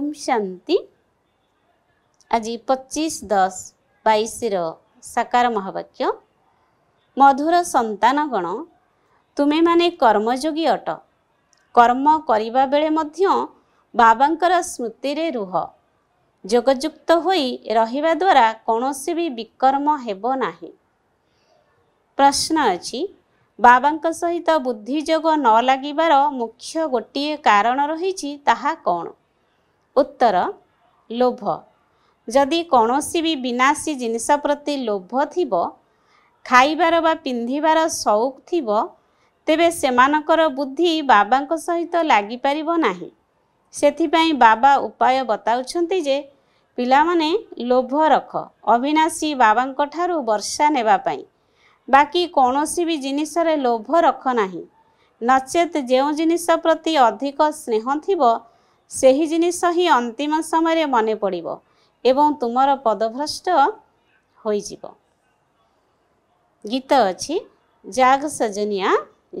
ଓମ୍ ଶାନ୍ତି ଆଜି ପଚିଶ ଦଶ ବାଇଶର ସାକାର ମହାବାକ୍ୟ ମଧୁର ସନ୍ତାନଗଣ ତୁମେମାନେ କର୍ମଯୋଗୀ ଅଟ କର୍ମ କରିବା ବେଳେ ମଧ୍ୟ ବାବାଙ୍କର ସ୍ମୃତିରେ ରୁହ ଯୋଗଯୁକ୍ତ ହୋଇ ରହିବା ଦ୍ୱାରା କୌଣସି ବି ବିକର୍ମ ହେବ ନାହିଁ ପ୍ରଶ୍ନ ଅଛି ବାବାଙ୍କ ସହିତ ବୁଦ୍ଧିଯୋଗ ନ ଲାଗିବାର ମୁଖ୍ୟ ଗୋଟିଏ କାରଣ ରହିଛି ତାହା କ'ଣ ଉତ୍ତର ଲୋଭ ଯଦି କୌଣସି ବି ବିନାଶୀ ଜିନିଷ ପ୍ରତି ଲୋଭ ଥିବ ଖାଇବାର ବା ପିନ୍ଧିବାର ସଉକ ଥିବ ତେବେ ସେମାନଙ୍କର ବୁଦ୍ଧି ବାବାଙ୍କ ସହିତ ଲାଗିପାରିବ ନାହିଁ ସେଥିପାଇଁ ବାବା ଉପାୟ ବତାଉଛନ୍ତି ଯେ ପିଲାମାନେ ଲୋଭ ରଖ ଅବିନାଶୀ ବାବାଙ୍କ ଠାରୁ ବର୍ଷା ନେବା ପାଇଁ ବାକି କୌଣସି ବି ଜିନିଷରେ ଲୋଭ ରଖ ନାହିଁ ନଚେତ୍ ଯେଉଁ ଜିନିଷ ପ୍ରତି ଅଧିକ ସ୍ନେହ ଥିବ ସେହି ଜିନିଷ ହିଁ ଅନ୍ତିମ ସମୟରେ ମନେ ପଡ଼ିବ ଏବଂ ତୁମର ପଦଭ୍ରଷ୍ଟ ହୋଇଯିବ ଗୀତ ଅଛି ଜାଗ ସଜନିଆ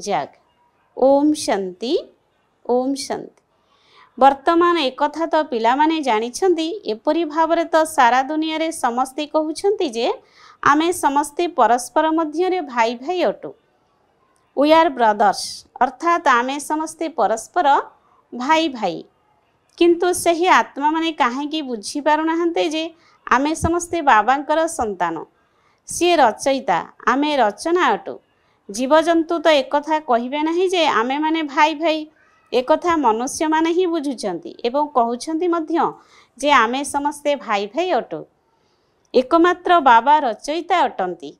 ଜାଗ ଓମ୍ ଶାନ୍ତି ଓମ୍ ଶାନ୍ତି ବର୍ତ୍ତମାନ ଏକଥା ତ ପିଲାମାନେ ଜାଣିଛନ୍ତି ଏପରି ଭାବରେ ତ ସାରା ଦୁନିଆରେ ସମସ୍ତେ କହୁଛନ୍ତି ଯେ ଆମେ ସମସ୍ତେ ପରସ୍ପର ମଧ୍ୟରେ ଭାଇ ଭାଇ ଅଟୁ ୱି ଆର୍ ବ୍ରଦର୍ସ ଅର୍ଥାତ୍ ଆମେ ସମସ୍ତେ ପରସ୍ପର ଭାଇ ଭାଇ କିନ୍ତୁ ସେହି ଆତ୍ମାମାନେ କାହିଁକି ବୁଝିପାରୁନାହାନ୍ତି ଯେ ଆମେ ସମସ୍ତେ ବାବାଙ୍କର ସନ୍ତାନ ସିଏ ରଚୟିତା ଆମେ ରଚନା ଅଟୁ ଜୀବଜନ୍ତୁ ତ ଏକଥା କହିବେ ନାହିଁ ଯେ ଆମେମାନେ ଭାଇ ଭାଇ ଏକଥା ମନୁଷ୍ୟମାନେ ହିଁ ବୁଝୁଛନ୍ତି ଏବଂ କହୁଛନ୍ତି ମଧ୍ୟ ଯେ ଆମେ ସମସ୍ତେ ଭାଇ ଭାଇ ଅଟୁ ଏକମାତ୍ର ବାବା ରଚୟିତା ଅଟନ୍ତି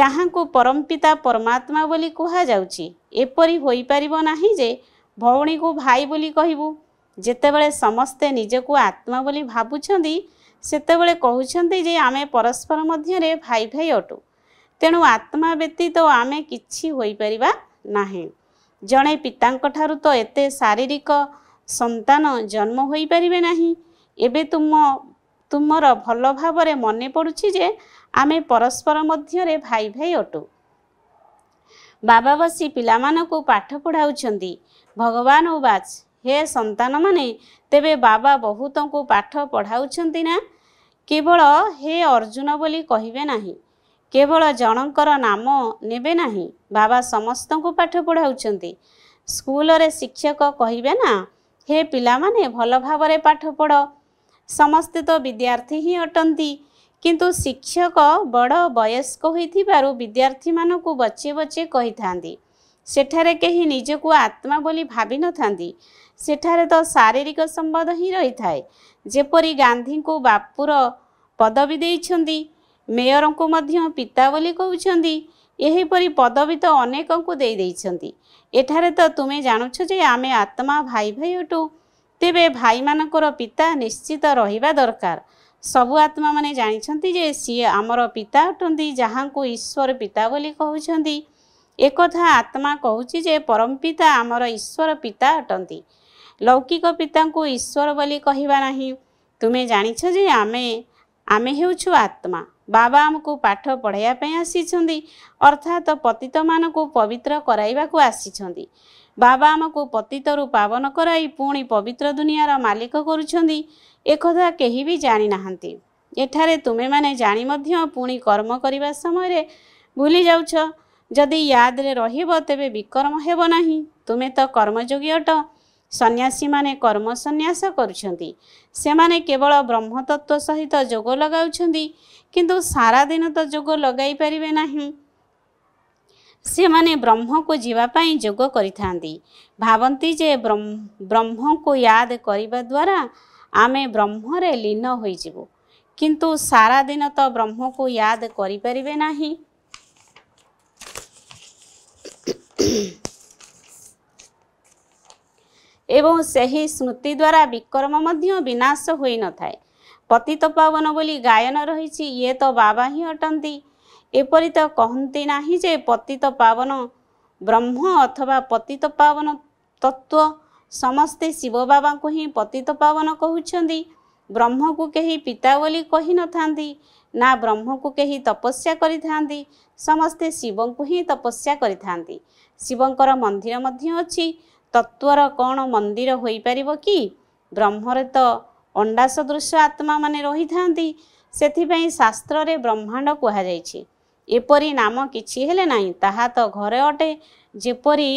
ଯାହାଙ୍କୁ ପରମପିତା ପରମାତ୍ମା ବୋଲି କୁହାଯାଉଛି ଏପରି ହୋଇପାରିବ ନାହିଁ ଯେ ଭଉଣୀକୁ ଭାଇ ବୋଲି କହିବୁ ଯେତେବେଳେ ସମସ୍ତେ ନିଜକୁ ଆତ୍ମା ବୋଲି ଭାବୁଛନ୍ତି ସେତେବେଳେ କହୁଛନ୍ତି ଯେ ଆମେ ପରସ୍ପର ମଧ୍ୟରେ ଭାଇ ଭାଇ ଅଟୁ ତେଣୁ ଆତ୍ମା ବ୍ୟତୀତ ଆମେ କିଛି ହୋଇପାରିବା ନାହିଁ ଜଣେ ପିତାଙ୍କ ଠାରୁ ତ ଏତେ ଶାରୀରିକ ସନ୍ତାନ ଜନ୍ମ ହୋଇପାରିବେ ନାହିଁ ଏବେ ତୁମ ତୁମର ଭଲ ଭାବରେ ମନେ ପଡ଼ୁଛି ଯେ ଆମେ ପରସ୍ପର ମଧ୍ୟରେ ଭାଇ ଭାଇ ଅଟୁ ବାବା ବସି ପିଲାମାନଙ୍କୁ ପାଠ ପଢ଼ାଉଛନ୍ତି ଭଗବାନ ଓ ବାଛ ହେ ସନ୍ତାନମାନେ ତେବେ ବାବା ବହୁତଙ୍କୁ ପାଠ ପଢ଼ାଉଛନ୍ତି ନା କେବଳ ହେ ଅର୍ଜୁନ ବୋଲି କହିବେ ନାହିଁ କେବଳ ଜଣଙ୍କର ନାମ ନେବେ ନାହିଁ ବାବା ସମସ୍ତଙ୍କୁ ପାଠ ପଢ଼ାଉଛନ୍ତି ସ୍କୁଲରେ ଶିକ୍ଷକ କହିବେ ନା ହେ ପିଲାମାନେ ଭଲ ଭାବରେ ପାଠ ପଢ଼ ସମସ୍ତେ ତ ବିଦ୍ୟାର୍ଥୀ ହିଁ ଅଟନ୍ତି କିନ୍ତୁ ଶିକ୍ଷକ ବଡ଼ ବୟସ୍କ ହୋଇଥିବାରୁ ବିଦ୍ୟାର୍ଥୀମାନଙ୍କୁ ବଚେ ବଚେ କହିଥାନ୍ତି ସେଠାରେ କେହି ନିଜକୁ ଆତ୍ମା ବୋଲି ଭାବିନଥାନ୍ତି ସେଠାରେ ତ ଶାରୀରିକ ସମ୍ବନ୍ଧ ହିଁ ରହିଥାଏ ଯେପରି ଗାନ୍ଧୀଙ୍କୁ ବାପୁର ପଦବୀ ଦେଇଛନ୍ତି ମେୟରଙ୍କୁ ମଧ୍ୟ ପିତା ବୋଲି କହୁଛନ୍ତି ଏହିପରି ପଦବୀ ତ ଅନେକଙ୍କୁ ଦେଇଦେଇଛନ୍ତି ଏଠାରେ ତ ତୁମେ ଜାଣୁଛ ଯେ ଆମେ ଆତ୍ମା ଭାଇ ଭାଇ ଅଟୁ ତେବେ ଭାଇମାନଙ୍କର ପିତା ନିଶ୍ଚିତ ରହିବା ଦରକାର ସବୁ ଆତ୍ମାମାନେ ଜାଣିଛନ୍ତି ଯେ ସିଏ ଆମର ପିତା ଅଟନ୍ତି ଯାହାଙ୍କୁ ଈଶ୍ୱର ପିତା ବୋଲି କହୁଛନ୍ତି ଏକଥା ଆତ୍ମା କହୁଛି ଯେ ପରମ ପିତା ଆମର ଈଶ୍ୱର ପିତା ଅଟନ୍ତି ଲୌକିକ ପିତାଙ୍କୁ ଈଶ୍ୱର ବୋଲି କହିବା ନାହିଁ ତୁମେ ଜାଣିଛ ଯେ ଆମେ ଆମେ ହେଉଛୁ ଆତ୍ମା ବାବା ଆମକୁ ପାଠ ପଢ଼ାଇବା ପାଇଁ ଆସିଛନ୍ତି ଅର୍ଥାତ୍ ପତିତମାନଙ୍କୁ ପବିତ୍ର କରାଇବାକୁ ଆସିଛନ୍ତି ବାବା ଆମକୁ ପତିତରୁ ପାବନ କରାଇ ପୁଣି ପବିତ୍ର ଦୁନିଆର ମାଲିକ କରୁଛନ୍ତି ଏକଥା କେହି ବି ଜାଣିନାହାନ୍ତି ଏଠାରେ ତୁମେମାନେ ଜାଣି ମଧ୍ୟ ପୁଣି କର୍ମ କରିବା ସମୟରେ ଭୁଲି ଯାଉଛ ଯଦି ୟାଦରେ ରହିବ ତେବେ ବିକର୍ମ ହେବ ନାହିଁ ତୁମେ ତ କର୍ମଯୋଗୀ ଅଟ ସନ୍ନ୍ୟାସୀମାନେ କର୍ମ ସନ୍ନ୍ୟାସ କରୁଛନ୍ତି ସେମାନେ କେବଳ ବ୍ରହ୍ମତତ୍ଵ ସହିତ ଯୋଗ ଲଗାଉଛନ୍ତି କିନ୍ତୁ ସାରା ଦିନ ତ ଯୋଗ ଲଗାଇ ପାରିବେ ନାହିଁ ସେମାନେ ବ୍ରହ୍ମକୁ ଯିବା ପାଇଁ ଯୋଗ କରିଥାନ୍ତି ଭାବନ୍ତି ଯେ ବ୍ରହ୍ମକୁ ୟାଦ କରିବା ଦ୍ୱାରା ଆମେ ବ୍ରହ୍ମରେ ଲୀନ ହୋଇଯିବୁ କିନ୍ତୁ ସାରା ଦିନ ତ ବ୍ରହ୍ମକୁ ୟାଦ କରିପାରିବେ ନାହିଁ ଏବଂ ସେହି ସ୍ମୃତି ଦ୍ୱାରା ବିକ୍ରମ ମଧ୍ୟ ବିନାଶ ହୋଇନଥାଏ ପତିତ ପାବନ ବୋଲି ଗାୟନ ରହିଛି ଇଏ ତ ବାବା ହିଁ ଅଟନ୍ତି ଏପରି ତ କହନ୍ତି ନାହିଁ ଯେ ପତିତ ପାବନ ବ୍ରହ୍ମ ଅଥବା ପତିତ ପାବନ ତତ୍ତ୍ୱ ସମସ୍ତେ ଶିବ ବାବାଙ୍କୁ ହିଁ ପତିତ ପାବନ କହୁଛନ୍ତି ବ୍ରହ୍ମକୁ କେହି ପିତା ବୋଲି କହି ନଥାନ୍ତି ନା ବ୍ରହ୍ମକୁ କେହି ତପସ୍ୟା କରିଥାନ୍ତି ସମସ୍ତେ ଶିବଙ୍କୁ ହିଁ ତପସ୍ୟା କରିଥାନ୍ତି ଶିବଙ୍କର ମନ୍ଦିର ମଧ୍ୟ ଅଛି ତତ୍ତ୍ୱର କ'ଣ ମନ୍ଦିର ହୋଇପାରିବ କି ବ୍ରହ୍ମରେ ତ ଅଣ୍ଡା ସଦୃଶ ଆତ୍ମାମାନେ ରହିଥାନ୍ତି ସେଥିପାଇଁ ଶାସ୍ତ୍ରରେ ବ୍ରହ୍ମାଣ୍ଡ କୁହାଯାଇଛି ଏପରି ନାମ କିଛି ହେଲେ ନାହିଁ ତାହା ତ ଘରେ ଅଟେ ଯେପରି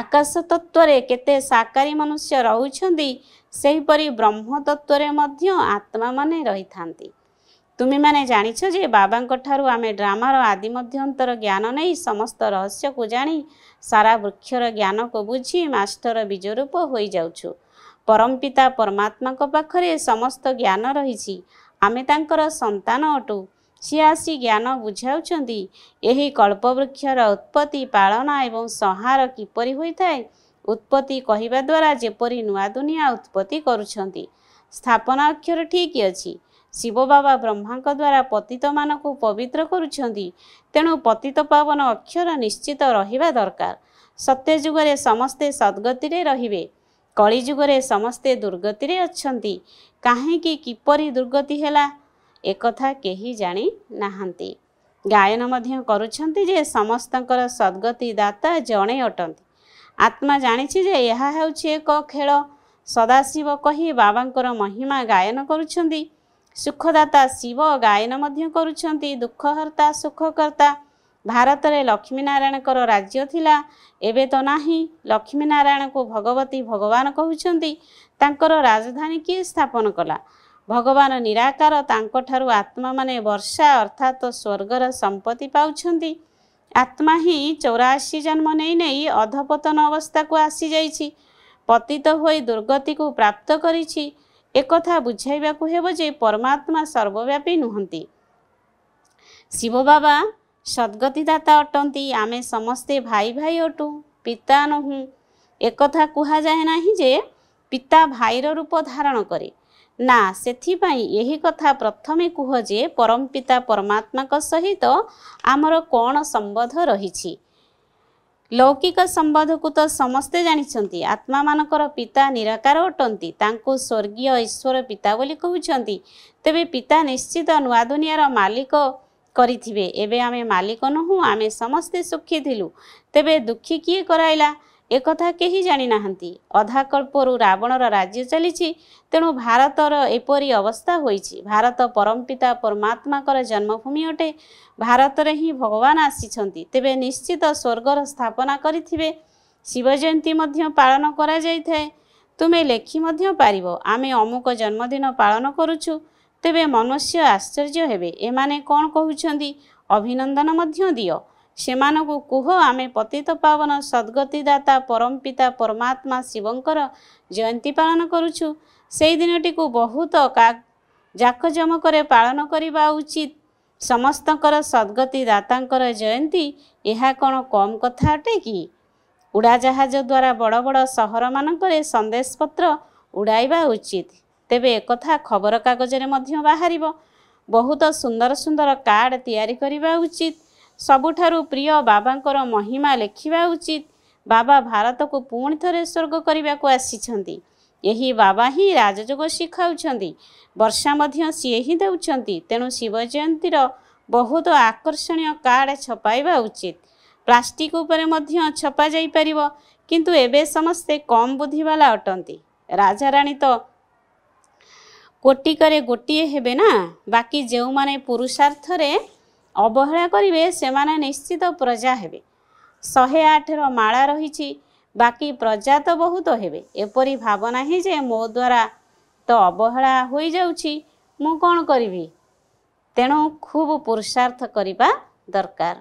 ଆକାଶ ତତ୍ତ୍ୱରେ କେତେ ସାକାରୀ ମନୁଷ୍ୟ ରହୁଛନ୍ତି ସେହିପରି ବ୍ରହ୍ମ ତତ୍ତ୍ୱରେ ମଧ୍ୟ ଆତ୍ମାମାନେ ରହିଥାନ୍ତି ତୁମେମାନେ ଜାଣିଛ ଯେ ବାବାଙ୍କଠାରୁ ଆମେ ଡ୍ରାମାର ଆଦି ମଧ୍ୟନ୍ତର ଜ୍ଞାନ ନେଇ ସମସ୍ତ ରହସ୍ୟକୁ ଜାଣି ସାରା ବୃକ୍ଷର ଜ୍ଞାନକୁ ବୁଝି ମାଷ୍ଟର ରୂପ ହୋଇଯାଉଛୁ ପରମ ପିତା ପରମାତ୍ମାଙ୍କ ପାଖରେ ସମସ୍ତ ଜ୍ଞାନ ରହିଛି ଆମେ ତାଙ୍କର ସନ୍ତାନ ଅଟୁ ସିଏ ଆସି ଜ୍ଞାନ ବୁଝାଉଛନ୍ତି ଏହି କଳ୍ପବୃକ୍ଷର ଉତ୍ପତ୍ତି ପାଳନ ଏବଂ ସଂହାର କିପରି ହୋଇଥାଏ ଉତ୍ପତ୍ତି କହିବା ଦ୍ୱାରା ଯେପରି ନୂଆ ଦୁନିଆ ଉତ୍ପତ୍ତି କରୁଛନ୍ତି ସ୍ଥାପନା ଅକ୍ଷର ଠିକ୍ ଅଛି ଶିବ ବାବା ବ୍ରହ୍ମାଙ୍କ ଦ୍ୱାରା ପତିତମାନଙ୍କୁ ପବିତ୍ର କରୁଛନ୍ତି ତେଣୁ ପତିତ ପାବନ ଅକ୍ଷର ନିଶ୍ଚିତ ରହିବା ଦରକାର ସତ୍ୟ ଯୁଗରେ ସମସ୍ତେ ସଦ୍ଗତିରେ ରହିବେ କଳି ଯୁଗରେ ସମସ୍ତେ ଦୁର୍ଗତିରେ ଅଛନ୍ତି କାହିଁକି କିପରି ଦୁର୍ଗତି ହେଲା ଏକଥା କେହି ଜାଣି ନାହାନ୍ତି ଗାୟନ ମଧ୍ୟ କରୁଛନ୍ତି ଯେ ସମସ୍ତଙ୍କର ସଦ୍ଗତି ଦାତା ଜଣେ ଅଟନ୍ତି ଆତ୍ମା ଜାଣିଛି ଯେ ଏହା ହେଉଛି ଏକ ଖେଳ ସଦାଶିବ କହି ବାବାଙ୍କର ମହିମା ଗାୟନ କରୁଛନ୍ତି ସୁଖଦାତା ଶିବ ଗାୟନ ମଧ୍ୟ କରୁଛନ୍ତି ଦୁଃଖହର୍ତ୍ତା ସୁଖକର୍ତ୍ତା ଭାରତରେ ଲକ୍ଷ୍ମୀନାରାୟଣଙ୍କର ରାଜ୍ୟ ଥିଲା ଏବେ ତ ନାହିଁ ଲକ୍ଷ୍ମୀନାରାୟଣଙ୍କୁ ଭଗବତୀ ଭଗବାନ କହୁଛନ୍ତି ତାଙ୍କର ରାଜଧାନୀ କିଏ ସ୍ଥାପନ କଲା ଭଗବାନ ନିରାକାର ତାଙ୍କଠାରୁ ଆତ୍ମାମାନେ ବର୍ଷା ଅର୍ଥାତ୍ ସ୍ୱର୍ଗର ସମ୍ପତ୍ତି ପାଉଛନ୍ତି ଆତ୍ମା ହିଁ ଚଉରାଅଶୀ ଜନ୍ମ ନେଇ ନେଇ ଅଧପତନ ଅବସ୍ଥାକୁ ଆସିଯାଇଛି ପତିତ ହୋଇ ଦୁର୍ଗତିକୁ ପ୍ରାପ୍ତ କରିଛି একথা ବୁଝାଇବାକୁ ହେବ ଯେ ପରମାତ୍ମା ସର୍ବବ୍ୟାପୀ ନୁହନ୍ତି ଶିବ ବାବା ସଦ୍ଗତିଦାତା ଅଟନ୍ତି ଆମେ ସମସ୍ତେ ଭାଇ ଭାଇ ଅଟୁ ପିତା ନୋହୁଁ ଏକଥା କୁହାଯାଏ ନାହିଁ ଯେ ପିତା ଭାଇର ରୂପ ଧାରଣ କରେ ନା ସେଥିପାଇଁ ଏହି କଥା ପ୍ରଥମେ କୁହ ଯେ ପରମପିତା ପରମାତ୍ମାଙ୍କ ସହିତ ଆମର କ'ଣ ସମ୍ବନ୍ଧ ରହିଛି ଲୌକିକ ସମ୍ବନ୍ଧକୁ ତ ସମସ୍ତେ ଜାଣିଛନ୍ତି ଆତ୍ମାମାନଙ୍କର ପିତା ନିରାକାର ଅଟନ୍ତି ତାଙ୍କୁ ସ୍ୱର୍ଗୀୟ ଈଶ୍ୱର ପିତା ବୋଲି କହୁଛନ୍ତି ତେବେ ପିତା ନିଶ୍ଚିତ ନୂଆ ଦୁନିଆର ମାଲିକ କରିଥିବେ ଏବେ ଆମେ ମାଲିକ ନୁହୁଁ ଆମେ ସମସ୍ତେ ସୁଖୀ ଥିଲୁ ତେବେ ଦୁଃଖୀ କିଏ କରାଇଲା একথা কেହି ଜାଣିନାହାନ୍ତି ଅଧା କଳ୍ପରୁ ରାବଣର ରାଜ୍ୟ ଚାଲିଛି ତେଣୁ ଭାରତର ଏପରି ଅବସ୍ଥା ହୋଇଛି ଭାରତ ପରମପିତା ପରମାତ୍ମାଙ୍କର ଜନ୍ମଭୂମି ଅଟେ ଭାରତରେ ହିଁ ଭଗବାନ ଆସିଛନ୍ତି ତେବେ ନିଶ୍ଚିତ ସ୍ୱର୍ଗର ସ୍ଥାପନା କରିଥିବେ ଶିବ ଜୟନ୍ତୀ ମଧ୍ୟ ପାଳନ କରାଯାଇଥାଏ ତୁମେ ଲେଖି ମଧ୍ୟ ପାରିବ ଆମେ ଅମୁକ ଜନ୍ମଦିନ ପାଳନ କରୁଛୁ ତେବେ ମନୁଷ୍ୟ ଆଶ୍ଚର୍ଯ୍ୟ ହେବେ ଏମାନେ କ'ଣ କହୁଛନ୍ତି ଅଭିନନ୍ଦନ ମଧ୍ୟ ଦିଅ ସେମାନଙ୍କୁ କୁହ ଆମେ ପତିତ ପାବନ ସଦ୍ଗତି ଦାତା ପରମ ପିତା ପରମାତ୍ମା ଶିବଙ୍କର ଜୟନ୍ତୀ ପାଳନ କରୁଛୁ ସେଇ ଦିନଟିକୁ ବହୁତ ଜାକଜମକରେ ପାଳନ କରିବା ଉଚିତ ସମସ୍ତଙ୍କର ସଦ୍ଗତି ଦାତାଙ୍କର ଜୟନ୍ତୀ ଏହା କ'ଣ କମ୍ କଥା ଅଟେ କି ଉଡ଼ାଜାହାଜ ଦ୍ୱାରା ବଡ଼ ବଡ଼ ସହରମାନଙ୍କରେ ସନ୍ଦେଶ ପତ୍ର ଉଡ଼ାଇବା ଉଚିତ ତେବେ ଏକଥା ଖବରକାଗଜରେ ମଧ୍ୟ ବାହାରିବ ବହୁତ ସୁନ୍ଦର ସୁନ୍ଦର କାର୍ଡ଼ ତିଆରି କରିବା ଉଚିତ ସବୁଠାରୁ ପ୍ରିୟ ବାବାଙ୍କର ମହିମା ଲେଖିବା ଉଚିତ ବାବା ଭାରତକୁ ପୁଣି ଥରେ ସ୍ୱର୍ଗ କରିବାକୁ ଆସିଛନ୍ତି ଏହି ବାବା ହିଁ ରାଜଯୋଗ ଶିଖାଉଛନ୍ତି ବର୍ଷା ମଧ୍ୟ ସିଏ ହିଁ ଦେଉଛନ୍ତି ତେଣୁ ଶିବଜୟନ୍ତୀର ବହୁତ ଆକର୍ଷଣୀୟ କାର୍ଡ଼ ଛପାଇବା ଉଚିତ ପ୍ଲାଷ୍ଟିକ ଉପରେ ମଧ୍ୟ ଛପା ଯାଇପାରିବ କିନ୍ତୁ ଏବେ ସମସ୍ତେ କମ୍ ବୁଦ୍ଧିବାଲା ଅଟନ୍ତି ରାଜାରାଣୀ ତ କୋଟିକରେ ଗୋଟିଏ ହେବେ ନା ବାକି ଯେଉଁମାନେ ପୁରୁଷାର୍ଥରେ ଅବହେଳା କରିବେ ସେମାନେ ନିଶ୍ଚିତ ପ୍ରଜା ହେବେ ଶହେ ଆଠର ମାଳା ରହିଛି ବାକି ପ୍ରଜା ତ ବହୁତ ହେବେ ଏପରି ଭାବନା ହିଁ ଯେ ମୋ ଦ୍ୱାରା ତ ଅବହେଳା ହୋଇଯାଉଛି ମୁଁ କ'ଣ କରିବି ତେଣୁ ଖୁବ୍ ପୁରୁଷାର୍ଥ କରିବା ଦରକାର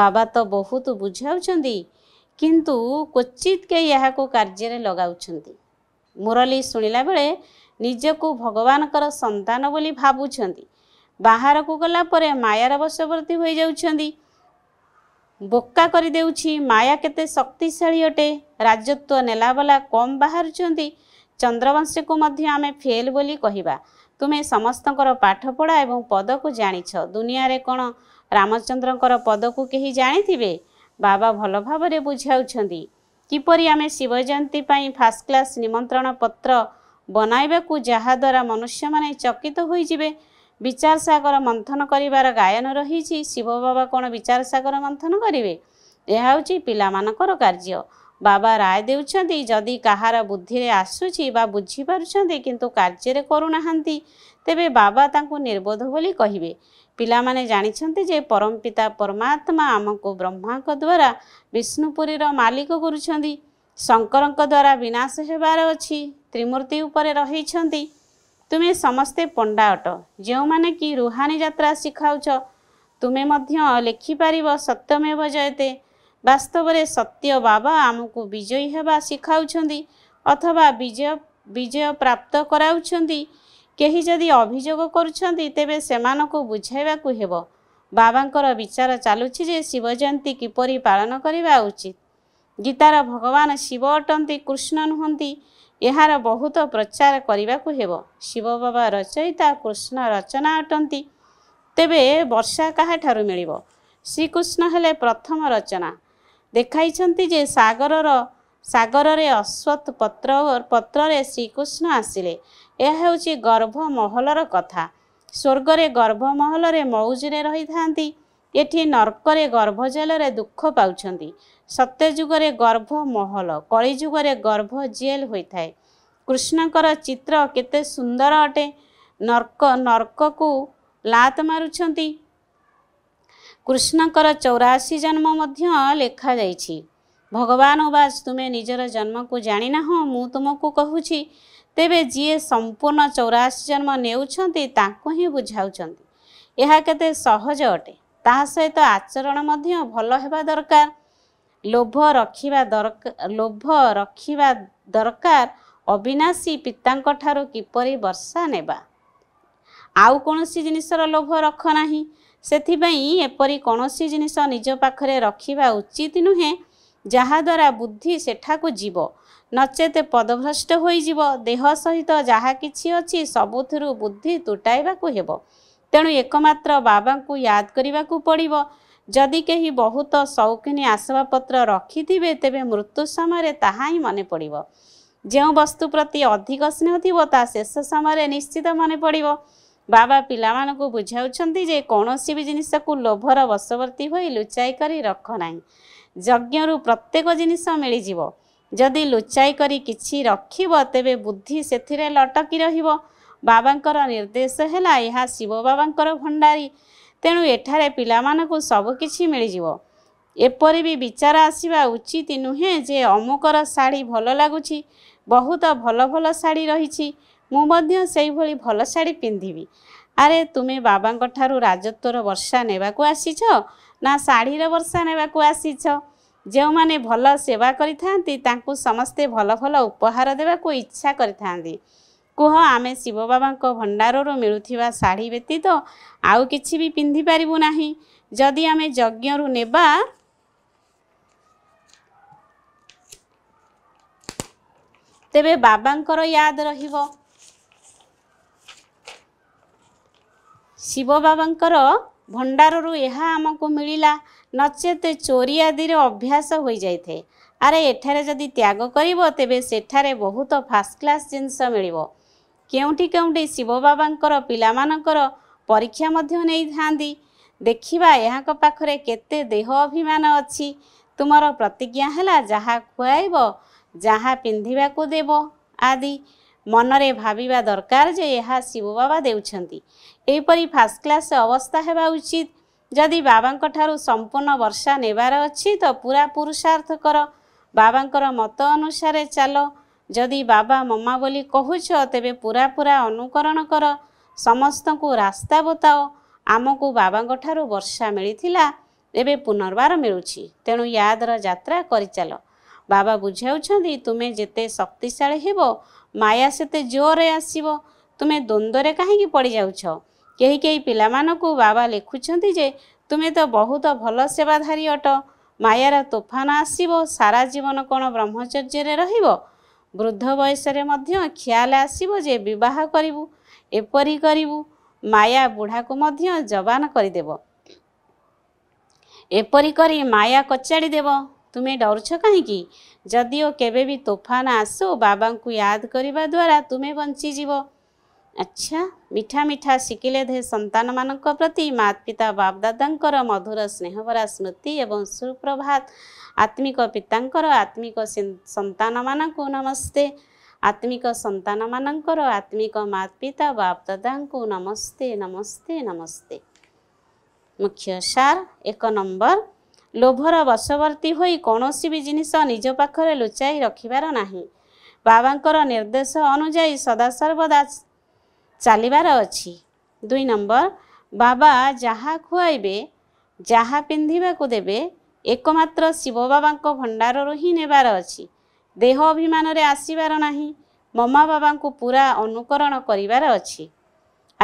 ବାବା ତ ବହୁତ ବୁଝାଉଛନ୍ତି କିନ୍ତୁ କ୍ୱଚିତ୍ କେହି ଏହାକୁ କାର୍ଯ୍ୟରେ ଲଗାଉଛନ୍ତି ମୁରଲୀ ଶୁଣିଲା ବେଳେ ନିଜକୁ ଭଗବାନଙ୍କର ସନ୍ତାନ ବୋଲି ଭାବୁଛନ୍ତି ବାହାରକୁ ଗଲା ପରେ ମାୟାର ବଶବର୍ତ୍ତୀ ହୋଇଯାଉଛନ୍ତି ବୋକା କରିଦେଉଛି ମାୟା କେତେ ଶକ୍ତିଶାଳୀ ଅଟେ ରାଜତ୍ୱ ନେଲାବାଲା କମ୍ ବାହାରୁଛନ୍ତି ଚନ୍ଦ୍ରବଂଶକୁ ମଧ୍ୟ ଆମେ ଫେଲ୍ ବୋଲି କହିବା ତୁମେ ସମସ୍ତଙ୍କର ପାଠପଢ଼ା ଏବଂ ପଦକୁ ଜାଣିଛ ଦୁନିଆରେ କ'ଣ ରାମଚନ୍ଦ୍ରଙ୍କର ପଦକୁ କେହି ଜାଣିଥିବେ ବାବା ଭଲ ଭାବରେ ବୁଝାଉଛନ୍ତି କିପରି ଆମେ ଶିବଜୟନ୍ତୀ ପାଇଁ ଫାର୍ଷ୍ଟ କ୍ଲାସ୍ ନିମନ୍ତ୍ରଣ ପତ୍ର ବନାଇବାକୁ ଯାହାଦ୍ୱାରା ମନୁଷ୍ୟମାନେ ଚକିତ ହୋଇଯିବେ ବିଚାର ସାଗର ମନ୍ଥନ କରିବାର ଗାୟନ ରହିଛି ଶିବ ବାବା କ'ଣ ବିଚାର ସାଗର ମନ୍ଥନ କରିବେ ଏହା ହେଉଛି ପିଲାମାନଙ୍କର କାର୍ଯ୍ୟ ବାବା ରାୟ ଦେଉଛନ୍ତି ଯଦି କାହାର ବୁଦ୍ଧିରେ ଆସୁଛି ବା ବୁଝିପାରୁଛନ୍ତି କିନ୍ତୁ କାର୍ଯ୍ୟରେ କରୁନାହାନ୍ତି ତେବେ ବାବା ତାଙ୍କୁ ନିର୍ବୋଧ ବୋଲି କହିବେ ପିଲାମାନେ ଜାଣିଛନ୍ତି ଯେ ପରମପିତା ପରମାତ୍ମା ଆମକୁ ବ୍ରହ୍ମାଙ୍କ ଦ୍ୱାରା ବିଷ୍ଣୁପୁରୀର ମାଲିକ କରୁଛନ୍ତି ଶଙ୍କରଙ୍କ ଦ୍ୱାରା ବିନାଶ ହେବାର ଅଛି ତ୍ରିମୂର୍ତ୍ତି ଉପରେ ରହିଛନ୍ତି ତୁମେ ସମସ୍ତେ ପଣ୍ଡା ଅଟ ଯେଉଁମାନେ କି ରୁହାଣୀ ଯାତ୍ରା ଶିଖାଉଛ ତୁମେ ମଧ୍ୟ ଲେଖିପାରିବ ସତ୍ୟମେବ ଜୟତେ ବାସ୍ତବରେ ସତ୍ୟ ବାବା ଆମକୁ ବିଜୟୀ ହେବା ଶିଖାଉଛନ୍ତି ଅଥବା ବିଜୟ ବିଜୟ ପ୍ରାପ୍ତ କରାଉଛନ୍ତି କେହି ଯଦି ଅଭିଯୋଗ କରୁଛନ୍ତି ତେବେ ସେମାନଙ୍କୁ ବୁଝାଇବାକୁ ହେବ ବାବାଙ୍କର ବିଚାର ଚାଲୁଛି ଯେ ଶିବ ଜୟନ୍ତୀ କିପରି ପାଳନ କରିବା ଉଚିତ ଗୀତାର ଭଗବାନ ଶିବ ଅଟନ୍ତି କୃଷ୍ଣ ନୁହନ୍ତି ଏହାର ବହୁତ ପ୍ରଚାର କରିବାକୁ ହେବ ଶିବ ବାବା ରଚୟିତା କୃଷ୍ଣ ରଚନା ଅଟନ୍ତି ତେବେ ବର୍ଷା କାହାଠାରୁ ମିଳିବ ଶ୍ରୀକୃଷ୍ଣ ହେଲେ ପ୍ରଥମ ରଚନା ଦେଖାଇଛନ୍ତି ଯେ ସାଗରର ସାଗରରେ ଅଶ୍ୱତ୍ ପତ୍ର ପତ୍ରରେ ଶ୍ରୀକୃଷ୍ଣ ଆସିଲେ ଏହା ହେଉଛି ଗର୍ଭ ମହଲର କଥା ସ୍ୱର୍ଗରେ ଗର୍ଭମହଲରେ ମଉଜରେ ରହିଥାନ୍ତି ଏଠି ନର୍କରେ ଗର୍ଭ ଜେଲରେ ଦୁଃଖ ପାଉଛନ୍ତି ସତ୍ୟ ଯୁଗରେ ଗର୍ଭ ମହଲ କଳିଯୁଗରେ ଗର୍ଭ ଜେଲ ହୋଇଥାଏ କୃଷ୍ଣଙ୍କର ଚିତ୍ର କେତେ ସୁନ୍ଦର ଅଟେ ନର୍କ ନର୍କକୁ ଲାତ ମାରୁଛନ୍ତି କୃଷ୍ଣଙ୍କର ଚଉରାଅଶୀ ଜନ୍ମ ମଧ୍ୟ ଲେଖାଯାଇଛି ଭଗବାନ ଉବାସ ତୁମେ ନିଜର ଜନ୍ମକୁ ଜାଣିନାହଁ ମୁଁ ତୁମକୁ କହୁଛି ତେବେ ଯିଏ ସମ୍ପୂର୍ଣ୍ଣ ଚଉରାଅଶୀ ଜନ୍ମ ନେଉଛନ୍ତି ତାଙ୍କୁ ହିଁ ବୁଝାଉଛନ୍ତି ଏହା କେତେ ସହଜ ଅଟେ ତାହା ସହିତ ଆଚରଣ ମଧ୍ୟ ଭଲ ହେବା ଦରକାର ଲୋଭ ରଖିବା ଦର ଲୋଭ ରଖିବା ଦରକାର ଅବିନାଶୀ ପିତାଙ୍କ ଠାରୁ କିପରି ବର୍ଷା ନେବା ଆଉ କୌଣସି ଜିନିଷର ଲୋଭ ରଖ ନାହିଁ ସେଥିପାଇଁ ଏପରି କୌଣସି ଜିନିଷ ନିଜ ପାଖରେ ରଖିବା ଉଚିତ ନୁହେଁ ଯାହାଦ୍ୱାରା ବୁଦ୍ଧି ସେଠାକୁ ଯିବ ନଚେତ ପଦଭ୍ରଷ୍ଟ ହୋଇଯିବ ଦେହ ସହିତ ଯାହା କିଛି ଅଛି ସବୁଥିରୁ ବୁଦ୍ଧି ତୁଟାଇବାକୁ ହେବ ତେଣୁ ଏକମାତ୍ର ବାବାଙ୍କୁ ୟାଦ କରିବାକୁ ପଡ଼ିବ ଯଦି କେହି ବହୁତ ସୌକିନି ଆସବାବପତ୍ର ରଖିଥିବେ ତେବେ ମୃତ୍ୟୁ ସମୟରେ ତାହା ହିଁ ମନେ ପଡ଼ିବ ଯେଉଁ ବସ୍ତୁ ପ୍ରତି ଅଧିକ ସ୍ନେହ ଥିବ ତାହା ଶେଷ ସମୟରେ ନିଶ୍ଚିତ ମନେ ପଡ଼ିବ ବାବା ପିଲାମାନଙ୍କୁ ବୁଝାଉଛନ୍ତି ଯେ କୌଣସି ବି ଜିନିଷକୁ ଲୋଭର ବଶବର୍ତ୍ତୀ ହୋଇ ଲୁଚାଇ କରି ରଖ ନାହିଁ ଯଜ୍ଞରୁ ପ୍ରତ୍ୟେକ ଜିନିଷ ମିଳିଯିବ ଯଦି ଲୁଚାଇ କରି କିଛି ରଖିବ ତେବେ ବୁଦ୍ଧି ସେଥିରେ ଲଟକି ରହିବ ବାବାଙ୍କର ନିର୍ଦ୍ଦେଶ ହେଲା ଏହା ଶିବ ବାବାଙ୍କର ଭଣ୍ଡାରୀ ତେଣୁ ଏଠାରେ ପିଲାମାନଙ୍କୁ ସବୁକିଛି ମିଳିଯିବ ଏପରି ବି ବିଚାର ଆସିବା ଉଚିତ ନୁହେଁ ଯେ ଅମୁକର ଶାଢ଼ୀ ଭଲ ଲାଗୁଛି ବହୁତ ଭଲ ଭଲ ଶାଢ଼ୀ ରହିଛି ମୁଁ ମଧ୍ୟ ସେହିଭଳି ଭଲ ଶାଢ଼ୀ ପିନ୍ଧିବି ଆରେ ତୁମେ ବାବାଙ୍କ ଠାରୁ ରାଜତ୍ୱର ବର୍ଷା ନେବାକୁ ଆସିଛ ନା ଶାଢ଼ୀର ବର୍ଷା ନେବାକୁ ଆସିଛ ଯେଉଁମାନେ ଭଲ ସେବା କରିଥାନ୍ତି ତାଙ୍କୁ ସମସ୍ତେ ଭଲ ଭଲ ଉପହାର ଦେବାକୁ ଇଚ୍ଛା କରିଥାନ୍ତି କୁହ ଆମେ ଶିବ ବାବାଙ୍କ ଭଣ୍ଡାରରୁ ମିଳୁଥିବା ଶାଢ଼ୀ ବ୍ୟତୀତ ଆଉ କିଛି ବି ପିନ୍ଧିପାରିବୁ ନାହିଁ ଯଦି ଆମେ ଯଜ୍ଞରୁ ନେବା ତେବେ ବାବାଙ୍କର ୟାଦ ରହିବ ଶିବ ବାବାଙ୍କର ଭଣ୍ଡାରରୁ ଏହା ଆମକୁ ମିଳିଲା ନଚେତ ଚୋରି ଆଦିରେ ଅଭ୍ୟାସ ହୋଇଯାଇଥାଏ ଆରେ ଏଠାରେ ଯଦି ତ୍ୟାଗ କରିବ ତେବେ ସେଠାରେ ବହୁତ ଫାଷ୍ଟ କ୍ଲାସ୍ ଜିନିଷ ମିଳିବ କେଉଁଠି କେଉଁଠି ଶିବ ବାବାଙ୍କର ପିଲାମାନଙ୍କର ପରୀକ୍ଷା ମଧ୍ୟ ନେଇଥାନ୍ତି ଦେଖିବା ଏହାଙ୍କ ପାଖରେ କେତେ ଦେହ ଅଭିମାନ ଅଛି ତୁମର ପ୍ରତିଜ୍ଞା ହେଲା ଯାହା ଖୁଆଇବ ଯାହା ପିନ୍ଧିବାକୁ ଦେବ ଆଦି ମନରେ ଭାବିବା ଦରକାର ଯେ ଏହା ଶିବ ବାବା ଦେଉଛନ୍ତି ଏହିପରି ଫାର୍ଷ୍ଟ କ୍ଲାସ୍ ଅବସ୍ଥା ହେବା ଉଚିତ ଯଦି ବାବାଙ୍କ ଠାରୁ ସମ୍ପୂର୍ଣ୍ଣ ବର୍ଷା ନେବାର ଅଛି ତ ପୁରା ପୁରୁଷାର୍ଥ କର ବାବାଙ୍କର ମତ ଅନୁସାରେ ଚାଲ ଯଦି ବାବା ମମା ବୋଲି କହୁଛ ତେବେ ପୁରା ପୁରା ଅନୁକରଣ କର ସମସ୍ତଙ୍କୁ ରାସ୍ତା ବତାଅ ଆମକୁ ବାବାଙ୍କଠାରୁ ବର୍ଷା ମିଳିଥିଲା ଏବେ ପୁନର୍ବାର ମିଳୁଛି ତେଣୁ ୟାଦର ଯାତ୍ରା କରିଚାଲ ବାବା ବୁଝାଉଛନ୍ତି ତୁମେ ଯେତେ ଶକ୍ତିଶାଳୀ ହେବ ମାୟା ସେତେ ଜୋରରେ ଆସିବ ତୁମେ ଦ୍ୱନ୍ଦ୍ୱରେ କାହିଁକି ପଡ଼ିଯାଉଛ କେହି କେହି ପିଲାମାନଙ୍କୁ ବାବା ଲେଖୁଛନ୍ତି ଯେ ତୁମେ ତ ବହୁତ ଭଲ ସେବାଧାରୀ ଅଟ ମାୟାର ତୋଫାନ ଆସିବ ସାରା ଜୀବନ କ'ଣ ବ୍ରହ୍ମଚର୍ଯ୍ୟରେ ରହିବ ବୃଦ୍ଧ ବୟସରେ ମଧ୍ୟ ଖିଆଲ ଆସିବ ଯେ ବିବାହ କରିବୁ ଏପରି କରିବୁ ମାୟା ବୁଢ଼ାକୁ ମଧ୍ୟ ଯବାନ କରିଦେବ ଏପରି କରି ମାୟା କଚାଡ଼ିଦେବ ତୁମେ ଡରୁଛ କାହିଁକି ଯଦିଓ କେବେ ବି ତୋଫାନ ଆସୁ ବାବାଙ୍କୁ ୟାଦ କରିବା ଦ୍ୱାରା ତୁମେ ବଞ୍ଚିଯିବ ଆଚ୍ଛା ମିଠା ମିଠା ଶିଖିଲେ ଦେହ ସନ୍ତାନମାନଙ୍କ ପ୍ରତି ମାତା ପିତା ବାପ ଦାଦାଙ୍କର ମଧୁର ସ୍ନେହଭରା ସ୍ମୃତି ଏବଂ ସୁପ୍ରଭାତ ଆତ୍ମିକ ପିତାଙ୍କର ଆତ୍ମିକ ସନ୍ତାନମାନଙ୍କୁ ନମସ୍ତେ ଆତ୍ମିକ ସନ୍ତାନମାନଙ୍କର ଆତ୍ମିକ ମାତା ପିତା ବାପ ଦାଦାଙ୍କୁ ନମସ୍ତେ ନମସ୍ତେ ନମସ୍ତେ ମୁଖ୍ୟ ସାର୍ ଏକ ନମ୍ବର ଲୋଭର ବଶବର୍ତ୍ତୀ ହୋଇ କୌଣସି ବି ଜିନିଷ ନିଜ ପାଖରେ ଲୁଚାଇ ରଖିବାର ନାହିଁ ବାବାଙ୍କର ନିର୍ଦ୍ଦେଶ ଅନୁଯାୟୀ ସଦାସର୍ବଦା ଚାଲିବାର ଅଛି ଦୁଇ ନମ୍ବର ବାବା ଯାହା ଖୁଆଇବେ ଯାହା ପିନ୍ଧିବାକୁ ଦେବେ ଏକମାତ୍ର ଶିବ ବାବାଙ୍କ ଭଣ୍ଡାରରୁ ହିଁ ନେବାର ଅଛି ଦେହ ଅଭିମାନରେ ଆସିବାର ନାହିଁ ମମା ବାବାଙ୍କୁ ପୁରା ଅନୁକରଣ କରିବାର ଅଛି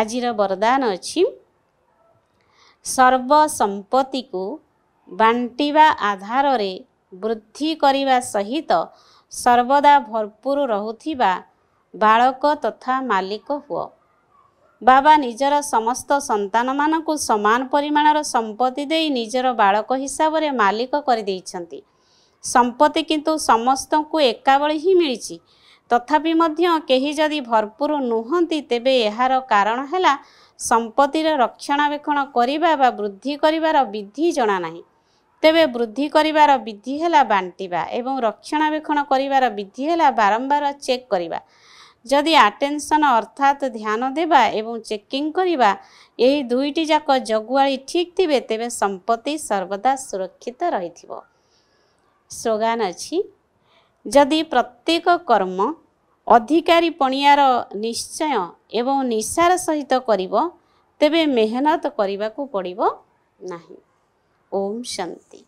ଆଜିର ବରଦାନ ଅଛି ସର୍ବସମ୍ପତ୍ତିକୁ ବାଣ୍ଟିବା ଆଧାରରେ ବୃଦ୍ଧି କରିବା ସହିତ ସର୍ବଦା ଭରପୁର ରହୁଥିବା ବାଳକ ତଥା ମାଲିକ ହୁଅ ବାବା ନିଜର ସମସ୍ତ ସନ୍ତାନମାନଙ୍କୁ ସମାନ ପରିମାଣର ସମ୍ପତ୍ତି ଦେଇ ନିଜର ବାଳକ ହିସାବରେ ମାଲିକ କରିଦେଇଛନ୍ତି ସମ୍ପତ୍ତି କିନ୍ତୁ ସମସ୍ତଙ୍କୁ ଏକାବଳି ହିଁ ମିଳିଛି ତଥାପି ମଧ୍ୟ କେହି ଯଦି ଭରପୁର ନୁହଁନ୍ତି ତେବେ ଏହାର କାରଣ ହେଲା ସମ୍ପତ୍ତିର ରକ୍ଷଣାବେକ୍ଷଣ କରିବା ବା ବୃଦ୍ଧି କରିବାର ବିଧି ଜଣାନାହିଁ ତେବେ ବୃଦ୍ଧି କରିବାର ବିଧି ହେଲା ବାଣ୍ଟିବା ଏବଂ ରକ୍ଷଣାବେକ୍ଷଣ କରିବାର ବିଧି ହେଲା ବାରମ୍ବାର ଚେକ୍ କରିବା ଯଦି ଆଟେନସନ୍ ଅର୍ଥାତ୍ ଧ୍ୟାନ ଦେବା ଏବଂ ଚେକିଂ କରିବା ଏହି ଦୁଇଟି ଯାକ ଜଗୁଆଳି ଠିକ୍ ଥିବେ ତେବେ ସମ୍ପତ୍ତି ସର୍ବଦା ସୁରକ୍ଷିତ ରହିଥିବ ସ୍ଲୋଗାନ ଅଛି ଯଦି ପ୍ରତ୍ୟେକ କର୍ମ ଅଧିକାରୀ ପଣିଆର ନିଶ୍ଚୟ ଏବଂ ନିଶାର ସହିତ କରିବ ତେବେ ମେହନତ କରିବାକୁ ପଡ଼ିବ ନାହିଁ ଓମ୍ ଶାନ୍ତି